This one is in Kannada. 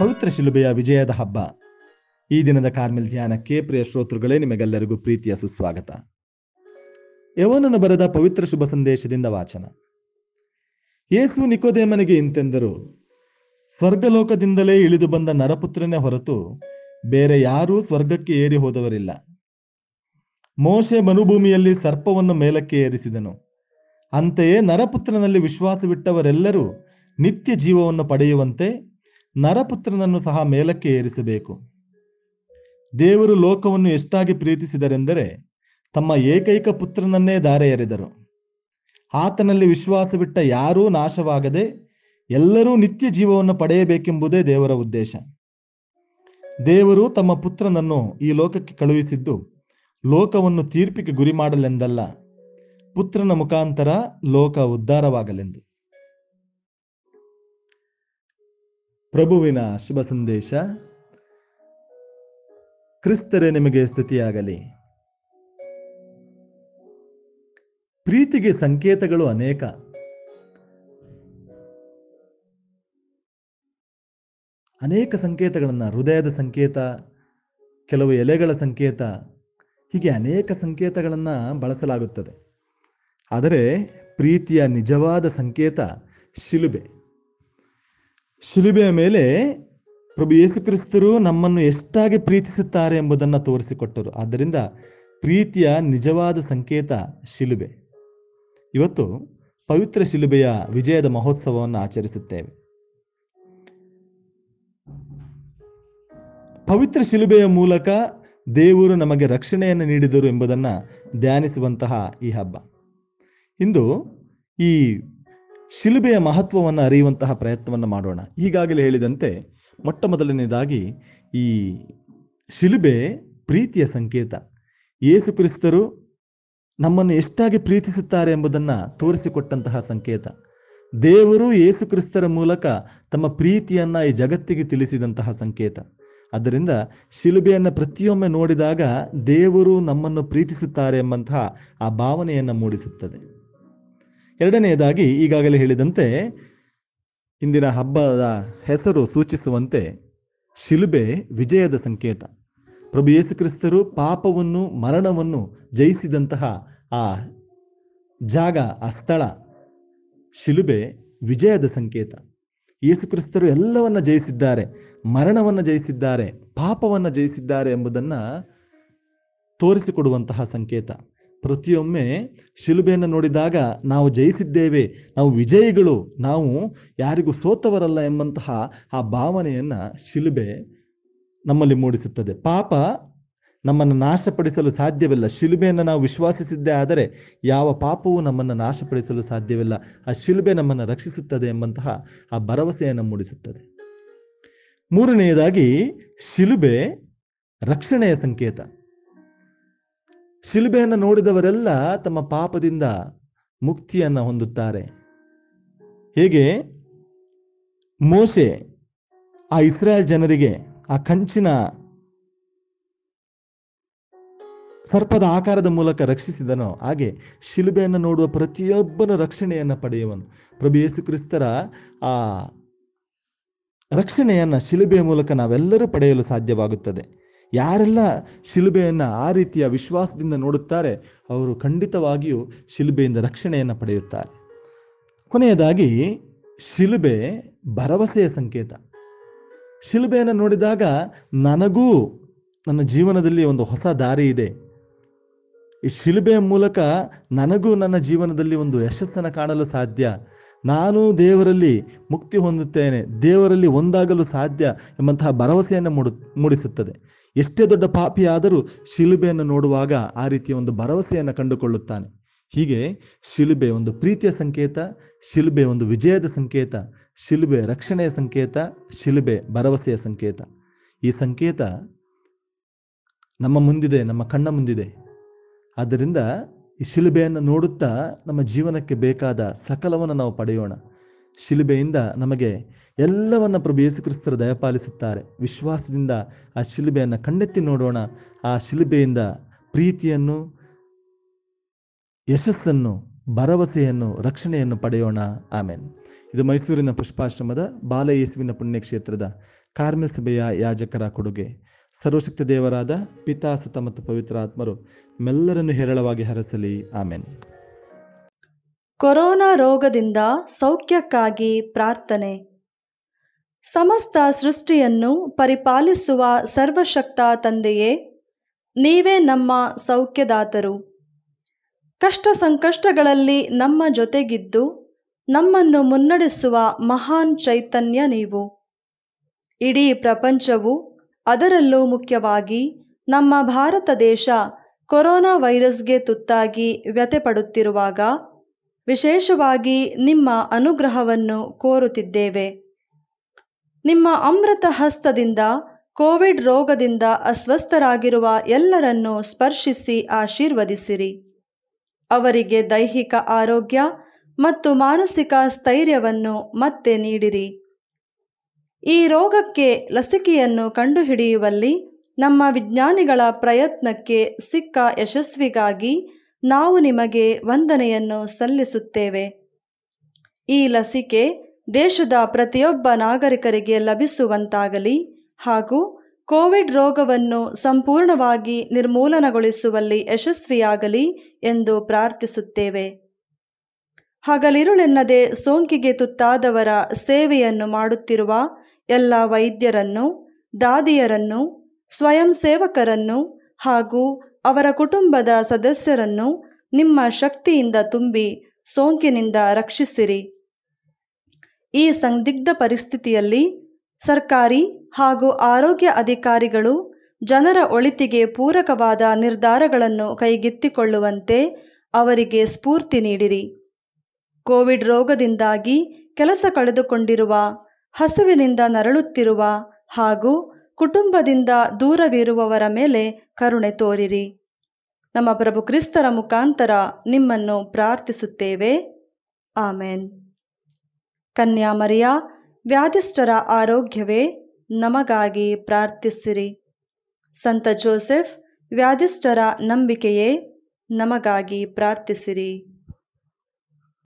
ಪವಿತ್ರ ಶಿಲುಬೆಯ ವಿಜಯದ ಹಬ್ಬ ಈ ದಿನದ ಕಾರ್ಮೆಲ್ ಧ್ಯಾನಕ್ಕೆ ಪ್ರಿಯ ಶ್ರೋತೃಗಳೇ ನಿಮಗೆಲ್ಲರಿಗೂ ಪ್ರೀತಿಯ ಸುಸ್ವಾಗತ ಯವನನ್ನು ಬರೆದ ಪವಿತ್ರ ಶುಭ ಸಂದೇಶದಿಂದ ವಾಚನ ಏಸು ನಿಕೋದೇಮನಿಗೆ ಇಂತೆಂದರು ಸ್ವರ್ಗಲೋಕದಿಂದಲೇ ಇಳಿದು ಬಂದ ನರಪುತ್ರನೇ ಹೊರತು ಬೇರೆ ಯಾರೂ ಸ್ವರ್ಗಕ್ಕೆ ಏರಿ ಹೋದವರಿಲ್ಲ ಮೋಶೆ ಮನುಭೂಮಿಯಲ್ಲಿ ಸರ್ಪವನ್ನು ಮೇಲಕ್ಕೆ ಏರಿಸಿದನು ಅಂತೆಯೇ ನರಪುತ್ರನಲ್ಲಿ ವಿಶ್ವಾಸವಿಟ್ಟವರೆಲ್ಲರೂ ನಿತ್ಯ ಜೀವವನ್ನು ಪಡೆಯುವಂತೆ ನರಪುತ್ರನನ್ನು ಸಹ ಮೇಲಕ್ಕೆ ಏರಿಸಬೇಕು ದೇವರು ಲೋಕವನ್ನು ಎಷ್ಟಾಗಿ ಪ್ರೀತಿಸಿದರೆಂದರೆ ತಮ್ಮ ಏಕೈಕ ಪುತ್ರನನ್ನೇ ಧಾರೆ ಎರೆದರು ಆತನಲ್ಲಿ ವಿಶ್ವಾಸವಿಟ್ಟ ಯಾರೂ ನಾಶವಾಗದೆ ಎಲ್ಲರೂ ನಿತ್ಯ ಜೀವವನ್ನು ಪಡೆಯಬೇಕೆಂಬುದೇ ದೇವರ ಉದ್ದೇಶ ದೇವರು ತಮ್ಮ ಪುತ್ರನನ್ನು ಈ ಲೋಕಕ್ಕೆ ಕಳುಹಿಸಿದ್ದು ಲೋಕವನ್ನು ತೀರ್ಪಿಗೆ ಗುರಿ ಮಾಡಲೆಂದಲ್ಲ ಪುತ್ರನ ಮುಖಾಂತರ ಲೋಕ ಉದ್ಧಾರವಾಗಲೆಂದು ಪ್ರಭುವಿನ ಶುಭ ಸಂದೇಶ ಕ್ರಿಸ್ತರೇ ನಿಮಗೆ ಸ್ತುತಿಯಾಗಲಿ ಪ್ರೀತಿಗೆ ಸಂಕೇತಗಳು ಅನೇಕ ಅನೇಕ ಸಂಕೇತಗಳನ್ನು ಹೃದಯದ ಸಂಕೇತ ಕೆಲವು ಎಲೆಗಳ ಸಂಕೇತ ಹೀಗೆ ಅನೇಕ ಸಂಕೇತಗಳನ್ನು ಬಳಸಲಾಗುತ್ತದೆ ಆದರೆ ಪ್ರೀತಿಯ ನಿಜವಾದ ಸಂಕೇತ ಶಿಲುಬೆ ಶಿಲುಬೆಯ ಮೇಲೆ ಪ್ರಭು ಯೇಸು ಕ್ರಿಸ್ತರು ನಮ್ಮನ್ನು ಎಷ್ಟಾಗಿ ಪ್ರೀತಿಸುತ್ತಾರೆ ಎಂಬುದನ್ನು ತೋರಿಸಿಕೊಟ್ಟರು ಆದ್ದರಿಂದ ಪ್ರೀತಿಯ ನಿಜವಾದ ಸಂಕೇತ ಶಿಲುಬೆ ಇವತ್ತು ಪವಿತ್ರ ಶಿಲುಬೆಯ ವಿಜಯದ ಮಹೋತ್ಸವವನ್ನು ಆಚರಿಸುತ್ತೇವೆ ಪವಿತ್ರ ಶಿಲುಬೆಯ ಮೂಲಕ ದೇವರು ನಮಗೆ ರಕ್ಷಣೆಯನ್ನು ನೀಡಿದರು ಎಂಬುದನ್ನು ಧ್ಯಾನಿಸುವಂತಹ ಈ ಹಬ್ಬ ಇಂದು ಈ ಶಿಲುಬೆಯ ಮಹತ್ವವನ್ನು ಅರಿಯುವಂತಹ ಪ್ರಯತ್ನವನ್ನು ಮಾಡೋಣ ಈಗಾಗಲೇ ಹೇಳಿದಂತೆ ಮೊಟ್ಟ ಮೊದಲನೇದಾಗಿ ಈ ಶಿಲುಬೆ ಪ್ರೀತಿಯ ಸಂಕೇತ ಏಸು ಕ್ರಿಸ್ತರು ನಮ್ಮನ್ನು ಎಷ್ಟಾಗಿ ಪ್ರೀತಿಸುತ್ತಾರೆ ಎಂಬುದನ್ನು ತೋರಿಸಿಕೊಟ್ಟಂತಹ ಸಂಕೇತ ದೇವರು ಏಸು ಕ್ರಿಸ್ತರ ಮೂಲಕ ತಮ್ಮ ಪ್ರೀತಿಯನ್ನು ಈ ಜಗತ್ತಿಗೆ ತಿಳಿಸಿದಂತಹ ಸಂಕೇತ ಆದ್ದರಿಂದ ಶಿಲುಬೆಯನ್ನು ಪ್ರತಿಯೊಮ್ಮೆ ನೋಡಿದಾಗ ದೇವರು ನಮ್ಮನ್ನು ಪ್ರೀತಿಸುತ್ತಾರೆ ಎಂಬಂತಹ ಆ ಭಾವನೆಯನ್ನು ಮೂಡಿಸುತ್ತದೆ ಎರಡನೆಯದಾಗಿ ಈಗಾಗಲೇ ಹೇಳಿದಂತೆ ಇಂದಿನ ಹಬ್ಬದ ಹೆಸರು ಸೂಚಿಸುವಂತೆ ಶಿಲುಬೆ ವಿಜಯದ ಸಂಕೇತ ಪ್ರಭು ಯೇಸುಕ್ರಿಸ್ತರು ಪಾಪವನ್ನು ಮರಣವನ್ನು ಜಯಿಸಿದಂತಹ ಆ ಜಾಗ ಆ ಸ್ಥಳ ಶಿಲುಬೆ ವಿಜಯದ ಸಂಕೇತ ಯೇಸುಕ್ರಿಸ್ತರು ಎಲ್ಲವನ್ನ ಜಯಿಸಿದ್ದಾರೆ ಮರಣವನ್ನು ಜಯಿಸಿದ್ದಾರೆ ಪಾಪವನ್ನು ಜಯಿಸಿದ್ದಾರೆ ಎಂಬುದನ್ನು ತೋರಿಸಿಕೊಡುವಂತಹ ಸಂಕೇತ ಪ್ರತಿಯೊಮ್ಮೆ ಶಿಲುಬೆಯನ್ನು ನೋಡಿದಾಗ ನಾವು ಜಯಿಸಿದ್ದೇವೆ ನಾವು ವಿಜಯಿಗಳು ನಾವು ಯಾರಿಗೂ ಸೋತವರಲ್ಲ ಎಂಬಂತಹ ಆ ಭಾವನೆಯನ್ನು ಶಿಲುಬೆ ನಮ್ಮಲ್ಲಿ ಮೂಡಿಸುತ್ತದೆ ಪಾಪ ನಮ್ಮನ್ನು ನಾಶಪಡಿಸಲು ಸಾಧ್ಯವಿಲ್ಲ ಶಿಲುಬೆಯನ್ನು ನಾವು ವಿಶ್ವಾಸಿಸಿದ್ದೇ ಆದರೆ ಯಾವ ಪಾಪವು ನಮ್ಮನ್ನು ನಾಶಪಡಿಸಲು ಸಾಧ್ಯವಿಲ್ಲ ಆ ಶಿಲುಬೆ ನಮ್ಮನ್ನು ರಕ್ಷಿಸುತ್ತದೆ ಎಂಬಂತಹ ಆ ಭರವಸೆಯನ್ನು ಮೂಡಿಸುತ್ತದೆ ಮೂರನೆಯದಾಗಿ ಶಿಲುಬೆ ರಕ್ಷಣೆಯ ಸಂಕೇತ ಶಿಲುಬೆಯನ್ನು ನೋಡಿದವರೆಲ್ಲ ತಮ್ಮ ಪಾಪದಿಂದ ಮುಕ್ತಿಯನ್ನು ಹೊಂದುತ್ತಾರೆ ಹೇಗೆ ಮೋಸೆ ಆ ಇಸ್ರಾಯೇಲ್ ಜನರಿಗೆ ಆ ಕಂಚಿನ ಸರ್ಪದ ಆಕಾರದ ಮೂಲಕ ರಕ್ಷಿಸಿದನೋ ಹಾಗೆ ಶಿಲುಬೆಯನ್ನು ನೋಡುವ ಪ್ರತಿಯೊಬ್ಬನ ರಕ್ಷಣೆಯನ್ನು ಪಡೆಯುವನು ಪ್ರಭು ಯೇಸು ಕ್ರಿಸ್ತರ ಆ ರಕ್ಷಣೆಯನ್ನು ಶಿಲುಬೆಯ ಮೂಲಕ ನಾವೆಲ್ಲರೂ ಪಡೆಯಲು ಸಾಧ್ಯವಾಗುತ್ತದೆ ಯಾರೆಲ್ಲ ಶಿಲುಬೆಯನ್ನು ಆ ರೀತಿಯ ವಿಶ್ವಾಸದಿಂದ ನೋಡುತ್ತಾರೆ ಅವರು ಖಂಡಿತವಾಗಿಯೂ ಶಿಲುಬೆಯಿಂದ ರಕ್ಷಣೆಯನ್ನು ಪಡೆಯುತ್ತಾರೆ ಕೊನೆಯದಾಗಿ ಶಿಲುಬೆ ಭರವಸೆಯ ಸಂಕೇತ ಶಿಲುಬೆಯನ್ನು ನೋಡಿದಾಗ ನನಗೂ ನನ್ನ ಜೀವನದಲ್ಲಿ ಒಂದು ಹೊಸ ದಾರಿ ಇದೆ ಈ ಶಿಲುಬೆಯ ಮೂಲಕ ನನಗೂ ನನ್ನ ಜೀವನದಲ್ಲಿ ಒಂದು ಯಶಸ್ಸನ್ನು ಕಾಣಲು ಸಾಧ್ಯ ನಾನು ದೇವರಲ್ಲಿ ಮುಕ್ತಿ ಹೊಂದುತ್ತೇನೆ ದೇವರಲ್ಲಿ ಒಂದಾಗಲು ಸಾಧ್ಯ ಎಂಬಂತಹ ಭರವಸೆಯನ್ನು ಮೂಡು ಮೂಡಿಸುತ್ತದೆ ಎಷ್ಟೇ ದೊಡ್ಡ ಪಾಪಿಯಾದರೂ ಶಿಲುಬೆಯನ್ನು ನೋಡುವಾಗ ಆ ರೀತಿಯ ಒಂದು ಭರವಸೆಯನ್ನು ಕಂಡುಕೊಳ್ಳುತ್ತಾನೆ ಹೀಗೆ ಶಿಲುಬೆ ಒಂದು ಪ್ರೀತಿಯ ಸಂಕೇತ ಶಿಲುಬೆ ಒಂದು ವಿಜಯದ ಸಂಕೇತ ಶಿಲುಬೆ ರಕ್ಷಣೆಯ ಸಂಕೇತ ಶಿಲುಬೆ ಭರವಸೆಯ ಸಂಕೇತ ಈ ಸಂಕೇತ ನಮ್ಮ ಮುಂದಿದೆ ನಮ್ಮ ಕಣ್ಣ ಮುಂದಿದೆ ಆದ್ದರಿಂದ ಈ ಶಿಲುಬೆಯನ್ನು ನೋಡುತ್ತಾ ನಮ್ಮ ಜೀವನಕ್ಕೆ ಬೇಕಾದ ಸಕಲವನ್ನು ನಾವು ಪಡೆಯೋಣ ಶಿಲುಬೆಯಿಂದ ನಮಗೆ ಎಲ್ಲವನ್ನ ಪ್ರಭು ಯೇಸುಕ್ರಿಸ್ತರ ದಯಪಾಲಿಸುತ್ತಾರೆ ವಿಶ್ವಾಸದಿಂದ ಆ ಶಿಲುಬೆಯನ್ನು ಕಣ್ಣೆತ್ತಿ ನೋಡೋಣ ಆ ಶಿಲುಬೆಯಿಂದ ಪ್ರೀತಿಯನ್ನು ಯಶಸ್ಸನ್ನು ಭರವಸೆಯನ್ನು ರಕ್ಷಣೆಯನ್ನು ಪಡೆಯೋಣ ಆಮೇನ್ ಇದು ಮೈಸೂರಿನ ಪುಷ್ಪಾಶ್ರಮದ ಬಾಲ ಯೇಸುವಿನ ಪುಣ್ಯಕ್ಷೇತ್ರದ ಕಾರ್ಮೆಲ್ ಸಭೆಯ ಯಾಜಕರ ಕೊಡುಗೆ ಸರ್ವಶಕ್ತಿ ದೇವರಾದ ಪಿತಾ ಸುತ ಮತ್ತು ಪವಿತ್ರ ಆತ್ಮರು ನಿಮ್ಮೆಲ್ಲರನ್ನು ಹೇರಳವಾಗಿ ಹರಸಲಿ ಆಮೇನ್ ಕೊರೋನಾ ರೋಗದಿಂದ ಸೌಖ್ಯಕ್ಕಾಗಿ ಪ್ರಾರ್ಥನೆ ಸಮಸ್ತ ಸೃಷ್ಟಿಯನ್ನು ಪರಿಪಾಲಿಸುವ ಸರ್ವಶಕ್ತ ತಂದೆಯೇ ನೀವೇ ನಮ್ಮ ಸೌಖ್ಯದಾತರು ಕಷ್ಟ ಸಂಕಷ್ಟಗಳಲ್ಲಿ ನಮ್ಮ ಜೊತೆಗಿದ್ದು ನಮ್ಮನ್ನು ಮುನ್ನಡೆಸುವ ಮಹಾನ್ ಚೈತನ್ಯ ನೀವು ಇಡೀ ಪ್ರಪಂಚವು ಅದರಲ್ಲೂ ಮುಖ್ಯವಾಗಿ ನಮ್ಮ ಭಾರತ ದೇಶ ಕೊರೋನಾ ವೈರಸ್ಗೆ ತುತ್ತಾಗಿ ವ್ಯಥೆಪಡುತ್ತಿರುವಾಗ ವಿಶೇಷವಾಗಿ ನಿಮ್ಮ ಅನುಗ್ರಹವನ್ನು ಕೋರುತ್ತಿದ್ದೇವೆ ನಿಮ್ಮ ಅಮೃತ ಹಸ್ತದಿಂದ ಕೋವಿಡ್ ರೋಗದಿಂದ ಅಸ್ವಸ್ಥರಾಗಿರುವ ಎಲ್ಲರನ್ನು ಸ್ಪರ್ಶಿಸಿ ಆಶೀರ್ವದಿಸಿರಿ ಅವರಿಗೆ ದೈಹಿಕ ಆರೋಗ್ಯ ಮತ್ತು ಮಾನಸಿಕ ಸ್ಥೈರ್ಯವನ್ನು ಮತ್ತೆ ನೀಡಿರಿ ಈ ರೋಗಕ್ಕೆ ಲಸಿಕೆಯನ್ನು ಕಂಡುಹಿಡಿಯುವಲ್ಲಿ ನಮ್ಮ ವಿಜ್ಞಾನಿಗಳ ಪ್ರಯತ್ನಕ್ಕೆ ಸಿಕ್ಕ ಯಶಸ್ವಿಗಾಗಿ ನಾವು ನಿಮಗೆ ವಂದನೆಯನ್ನು ಸಲ್ಲಿಸುತ್ತೇವೆ ಈ ಲಸಿಕೆ ದೇಶದ ಪ್ರತಿಯೊಬ್ಬ ನಾಗರಿಕರಿಗೆ ಲಭಿಸುವಂತಾಗಲಿ ಹಾಗೂ ಕೋವಿಡ್ ರೋಗವನ್ನು ಸಂಪೂರ್ಣವಾಗಿ ನಿರ್ಮೂಲನಗೊಳಿಸುವಲ್ಲಿ ಯಶಸ್ವಿಯಾಗಲಿ ಎಂದು ಪ್ರಾರ್ಥಿಸುತ್ತೇವೆ ಹಗಲಿರುಳೆನ್ನದೆ ಸೋಂಕಿಗೆ ತುತ್ತಾದವರ ಸೇವೆಯನ್ನು ಮಾಡುತ್ತಿರುವ ಎಲ್ಲ ವೈದ್ಯರನ್ನು ದಾದಿಯರನ್ನು ಸ್ವಯಂ ಸೇವಕರನ್ನು ಹಾಗೂ ಅವರ ಕುಟುಂಬದ ಸದಸ್ಯರನ್ನು ನಿಮ್ಮ ಶಕ್ತಿಯಿಂದ ತುಂಬಿ ಸೋಂಕಿನಿಂದ ರಕ್ಷಿಸಿರಿ ಈ ಸಂದಿಗ್ಧ ಪರಿಸ್ಥಿತಿಯಲ್ಲಿ ಸರ್ಕಾರಿ ಹಾಗೂ ಆರೋಗ್ಯ ಅಧಿಕಾರಿಗಳು ಜನರ ಒಳಿತಿಗೆ ಪೂರಕವಾದ ನಿರ್ಧಾರಗಳನ್ನು ಕೈಗೆತ್ತಿಕೊಳ್ಳುವಂತೆ ಅವರಿಗೆ ಸ್ಫೂರ್ತಿ ನೀಡಿರಿ ಕೋವಿಡ್ ರೋಗದಿಂದಾಗಿ ಕೆಲಸ ಕಳೆದುಕೊಂಡಿರುವ ಹಸುವಿನಿಂದ ನರಳುತ್ತಿರುವ ಹಾಗೂ ಕುಟುಂಬದಿಂದ ದೂರವಿರುವವರ ಮೇಲೆ ಕರುಣೆ ತೋರಿರಿ ನಮ್ಮ ಪ್ರಭು ಕ್ರಿಸ್ತರ ಮುಖಾಂತರ ನಿಮ್ಮನ್ನು ಪ್ರಾರ್ಥಿಸುತ್ತೇವೆ ಆಮೇನ್ ಕನ್ಯಾಮರಿಯ ವ್ಯಾಧಿಷ್ಠರ ಆರೋಗ್ಯವೇ ನಮಗಾಗಿ ಪ್ರಾರ್ಥಿಸಿರಿ ಸಂತ ಜೋಸೆಫ್ ವ್ಯಾಧಿಷ್ಠರ ನಂಬಿಕೆಯೇ ನಮಗಾಗಿ ಪ್ರಾರ್ಥಿಸಿರಿ